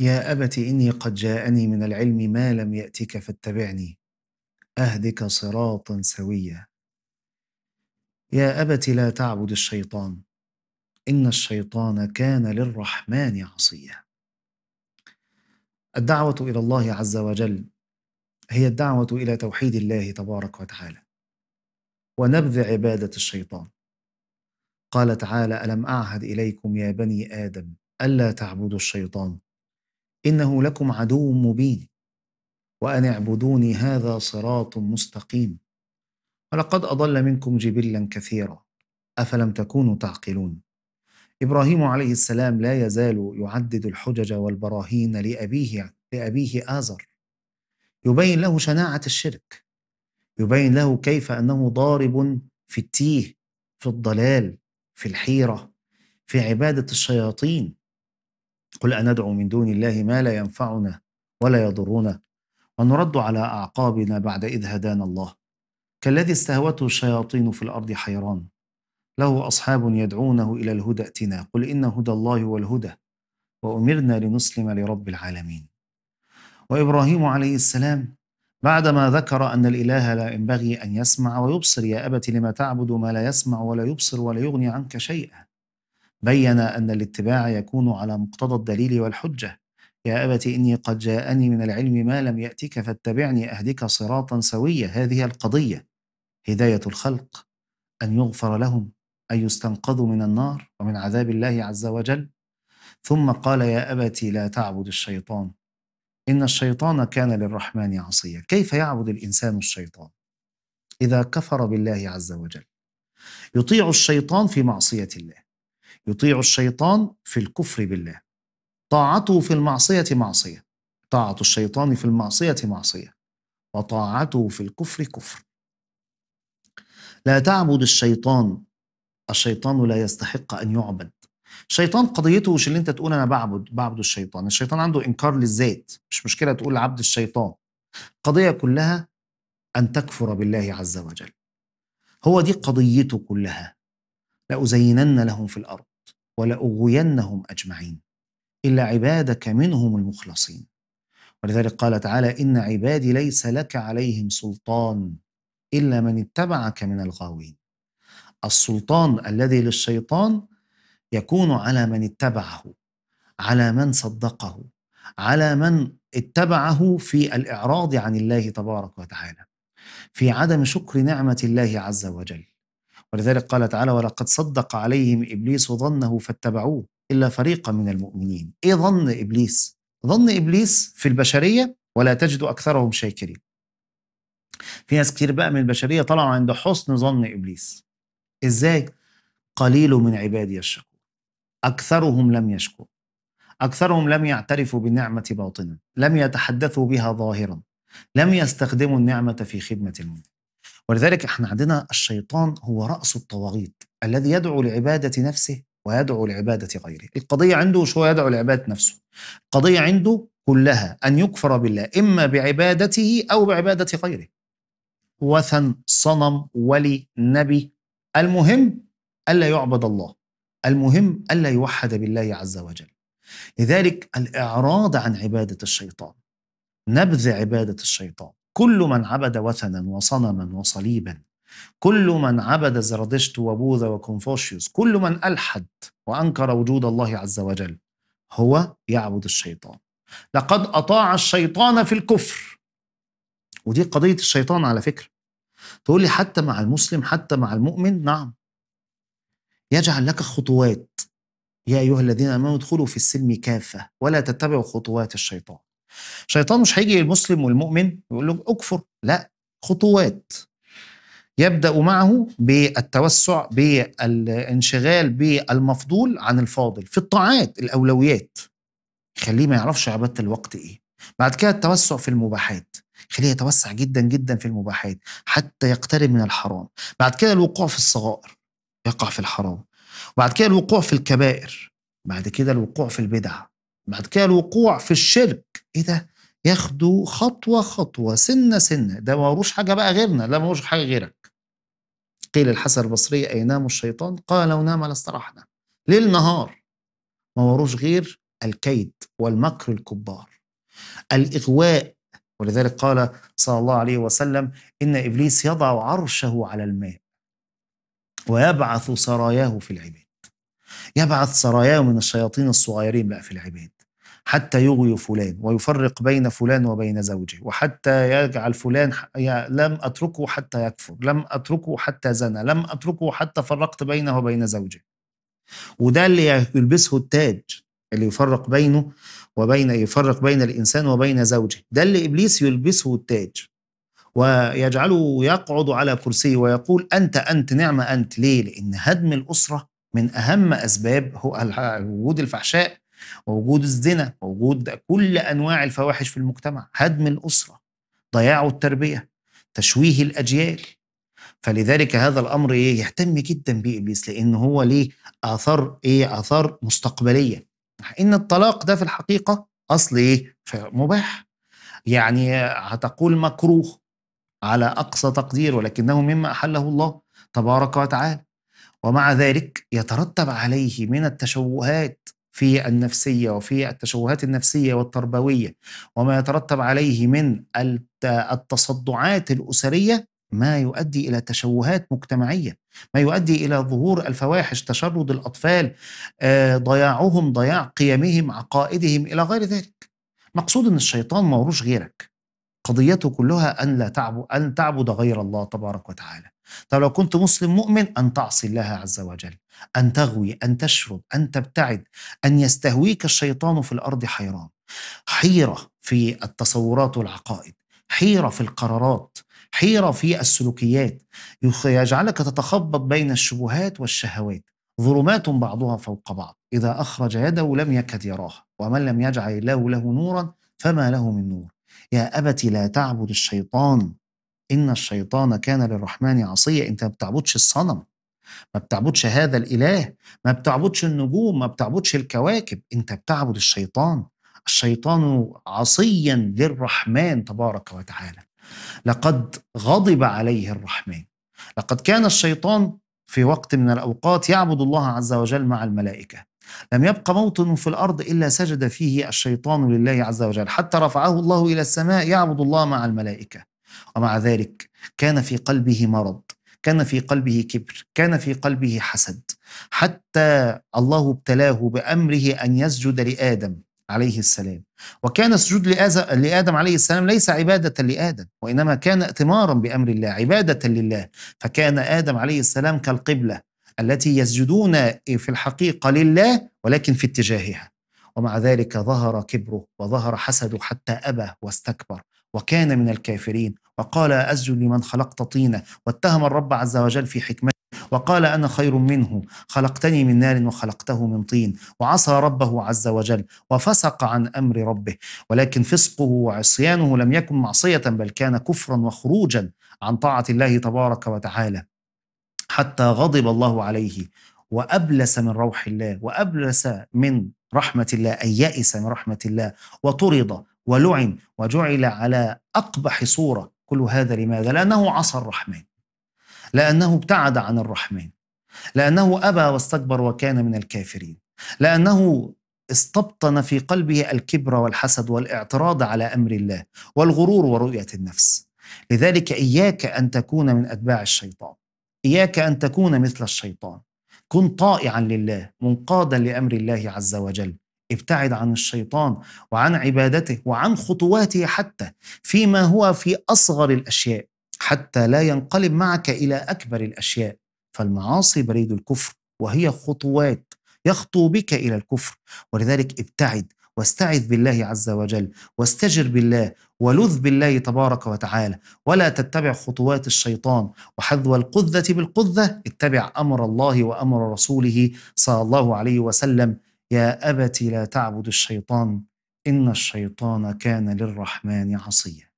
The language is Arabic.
يا أبت إني قد جاءني من العلم ما لم يأتك فاتبعني أهدك صراطا سويا يا أبت لا تعبد الشيطان إن الشيطان كان للرحمن عصيا الدعوة إلى الله عز وجل هي الدعوة إلى توحيد الله تبارك وتعالى ونبذ عبادة الشيطان قال تعالى ألم أعهد إليكم يا بني آدم ألا تعبدوا الشيطان إنه لكم عدو مبين وأن اعبدوني هذا صراط مستقيم ولقد أضل منكم جبلا كثيرا أفلم تكونوا تعقلون إبراهيم عليه السلام لا يزال يعدد الحجج والبراهين لأبيه لأبيه آزر يبين له شناعة الشرك يبين له كيف أنه ضارب في التيه في الضلال في الحيرة في عبادة الشياطين قل أندعو من دون الله ما لا ينفعنا ولا يضرنا ونرد على أعقابنا بعد إذ هدانا الله كالذي استهوته الشياطين في الأرض حيران له أصحاب يدعونه إلى الهدى ائتنا قل إن هدى الله هو الهدى وأمرنا لنسلم لرب العالمين وإبراهيم عليه السلام بعدما ذكر أن الإله لا ينبغي أن يسمع ويبصر يا أبت لما تعبد ما لا يسمع ولا يبصر ولا يغني عنك شيئا بين أن الاتباع يكون على مقتضى الدليل والحجة يا أبت إني قد جاءني من العلم ما لم يأتك فاتبعني أهدك صراطا سويا هذه القضية هداية الخلق أن يغفر لهم أن يستنقذوا من النار ومن عذاب الله عز وجل ثم قال يا أبت لا تعبد الشيطان إن الشيطان كان للرحمن عصيا كيف يعبد الإنسان الشيطان إذا كفر بالله عز وجل يطيع الشيطان في معصية الله يطيع الشيطان في الكفر بالله طاعته في المعصية معصية طاعة الشيطان في المعصية معصية وطاعته في الكفر كفر لا تعبد الشيطان الشيطان لا يستحق أن يعبد الشيطان قضيته مش اللي انت تقول انا بعبد بعبد الشيطان الشيطان عنده انكار للذات مش مشكله تقول عبد الشيطان قضيه كلها ان تكفر بالله عز وجل هو دي قضيته كلها لأزينن لهم في الأرض ولأغوينهم أجمعين إلا عبادك منهم المخلصين ولذلك قال تعالى إن عبادي ليس لك عليهم سلطان إلا من اتبعك من الغاوين السلطان الذي للشيطان يكون على من اتبعه على من صدقه على من اتبعه في الإعراض عن الله تبارك وتعالى في عدم شكر نعمة الله عز وجل ولذلك قال تعالى ولقد صدق عليهم إبليس ظنه فاتبعوه إلا فريقا من المؤمنين إيه ظن إبليس؟ ظن إبليس في البشرية ولا تجد أكثرهم شاكرين في ناس كتير بقى من البشرية طلعوا عند حسن ظن إبليس إزاي؟ قليل من عبادي الشكور أكثرهم لم يشكوا أكثرهم لم يعترفوا بالنعمة باطنا لم يتحدثوا بها ظاهرا لم يستخدموا النعمة في خدمة المنكر ولذلك احنا عندنا الشيطان هو رأس الطواغيت الذي يدعو لعبادة نفسه ويدعو لعبادة غيره القضية عنده شو هو يدعو لعبادة نفسه القضية عنده كلها أن يكفر بالله إما بعبادته أو بعبادة غيره وثن صنم ولي نبي المهم ألا يعبد الله المهم ألا يوحد بالله عز وجل لذلك الإعراض عن عبادة الشيطان نبذ عبادة الشيطان كل من عبد وثنا وصنما وصليبا كل من عبد زرادشت وبوذا وكونفوشيوس كل من ألحد وأنكر وجود الله عز وجل هو يعبد الشيطان لقد أطاع الشيطان في الكفر ودي قضية الشيطان على فكرة تقول لي حتى مع المسلم حتى مع المؤمن نعم يجعل لك خطوات يا أيها الذين آمنوا ادخلوا في السلم كافة ولا تتبعوا خطوات الشيطان شيطان مش هيجي للمسلم والمؤمن ويقول له اكفر لا خطوات يبدا معه بالتوسع بالانشغال بالمفضول عن الفاضل في الطاعات الاولويات خليه ما يعرفش عباده الوقت ايه بعد كده التوسع في المباحات خليه يتوسع جدا جدا في المباحات حتى يقترب من الحرام بعد كده الوقوع في الصغائر يقع في الحرام وبعد كده الوقوع في الكبائر بعد كده الوقوع في البدع بعد كده الوقوع في الشرك ايه ده ياخدوا خطوه خطوه سنه سنه ده ما وروش حاجه بقى غيرنا لا وروش حاجه غيرك قيل الحسن البصري اينام الشيطان قال لو نام لاسترحنا ليل نهار ما وروش غير الكيد والمكر الكبار الإغواء ولذلك قال صلى الله عليه وسلم إن إبليس يضع عرشه على الماء ويبعث سراياه في العباد يبعث سراياه من الشياطين الصغيرين بقى في العباد حتى يغوي فلان ويفرق بين فلان وبين زوجه وحتى يجعل فلان لم أتركه حتى يكفر لم أتركه حتى زنى لم أتركه حتى فرقت بينه وبين زوجه وده اللي يلبسه التاج اللي يفرق بينه وبين يفرق بين الإنسان وبين زوجه ده اللي إبليس يلبسه التاج ويجعله يقعد على كرسيه ويقول أنت أنت نعمة أنت ليه؟ لأن هدم الأسرة من أهم أسباب هو وجود الفحشاء ووجود الزنا ووجود كل أنواع الفواحش في المجتمع هدم الأسرة ضياع التربية تشويه الأجيال فلذلك هذا الامر ايه يهتم جدا بابليس لان هو ليه اثار ايه اثار مستقبليه ان الطلاق ده في الحقيقه اصل ايه مباح يعني هتقول مكروه على اقصى تقدير ولكنه مما احله الله تبارك وتعالى ومع ذلك يترتب عليه من التشوهات في النفسيه وفي التشوهات النفسيه والتربويه وما يترتب عليه من التصدعات الاسريه ما يؤدي الى تشوهات مجتمعيه ما يؤدي الى ظهور الفواحش تشرد الاطفال آه، ضياعهم ضياع قيمهم عقائدهم الى غير ذلك مقصود ان الشيطان موروش غيرك قضيته كلها أن لا تعبد أن تعبد غير الله تبارك وتعالى طب لو كنت مسلم مؤمن أن تعصي الله عز وجل أن تغوي أن تشرد أن تبتعد أن يستهويك الشيطان في الأرض حيران حيرة في التصورات والعقائد حيرة في القرارات حيرة في السلوكيات يجعلك تتخبط بين الشبهات والشهوات ظلمات بعضها فوق بعض إذا أخرج يده لم يكد يراها ومن لم يجعل الله له نورا فما له من نور يا أبت لا تعبد الشيطان إن الشيطان كان للرحمن عصيا أنت ما بتعبدش الصنم ما بتعبدش هذا الإله ما بتعبدش النجوم ما بتعبدش الكواكب أنت بتعبد الشيطان الشيطان عصيا للرحمن تبارك وتعالى لقد غضب عليه الرحمن لقد كان الشيطان في وقت من الأوقات يعبد الله عز وجل مع الملائكة لم يبقى موطن في الأرض إلا سجد فيه الشيطان لله عز وجل حتى رفعه الله إلى السماء يعبد الله مع الملائكة ومع ذلك كان في قلبه مرض كان في قلبه كبر كان في قلبه حسد حتى الله ابتلاه بأمره أن يسجد لآدم عليه السلام وكان السجود لآدم عليه السلام ليس عبادة لآدم وإنما كان ائتمارا بأمر الله عبادة لله فكان آدم عليه السلام كالقبلة التي يسجدون في الحقيقه لله ولكن في اتجاهها ومع ذلك ظهر كبره وظهر حسده حتى ابى واستكبر وكان من الكافرين وقال اسجد لمن خلقت طينا واتهم الرب عز وجل في حكمته وقال انا خير منه خلقتني من نار وخلقته من طين وعصى ربه عز وجل وفسق عن امر ربه ولكن فسقه وعصيانه لم يكن معصيه بل كان كفرا وخروجا عن طاعه الله تبارك وتعالى حتى غضب الله عليه وأبلس من روح الله وأبلس من رحمة الله أي يأس من رحمة الله وطرد ولعن وجعل على أقبح صورة كل هذا لماذا؟ لأنه عصى الرحمن لأنه ابتعد عن الرحمن لأنه أبى واستكبر وكان من الكافرين لأنه استبطن في قلبه الكبر والحسد والاعتراض على أمر الله والغرور ورؤية النفس لذلك إياك أن تكون من أتباع الشيطان إياك أن تكون مثل الشيطان كن طائعا لله منقادا لأمر الله عز وجل ابتعد عن الشيطان وعن عبادته وعن خطواته حتى فيما هو في أصغر الأشياء حتى لا ينقلب معك إلى أكبر الأشياء فالمعاصي بريد الكفر وهي خطوات يخطو بك إلى الكفر ولذلك ابتعد واستعذ بالله عز وجل واستجر بالله ولذ بالله تبارك وتعالى ولا تتبع خطوات الشيطان وحذو القذة بالقذة اتبع أمر الله وأمر رسوله صلى الله عليه وسلم يا أبت لا تعبد الشيطان إن الشيطان كان للرحمن عصيا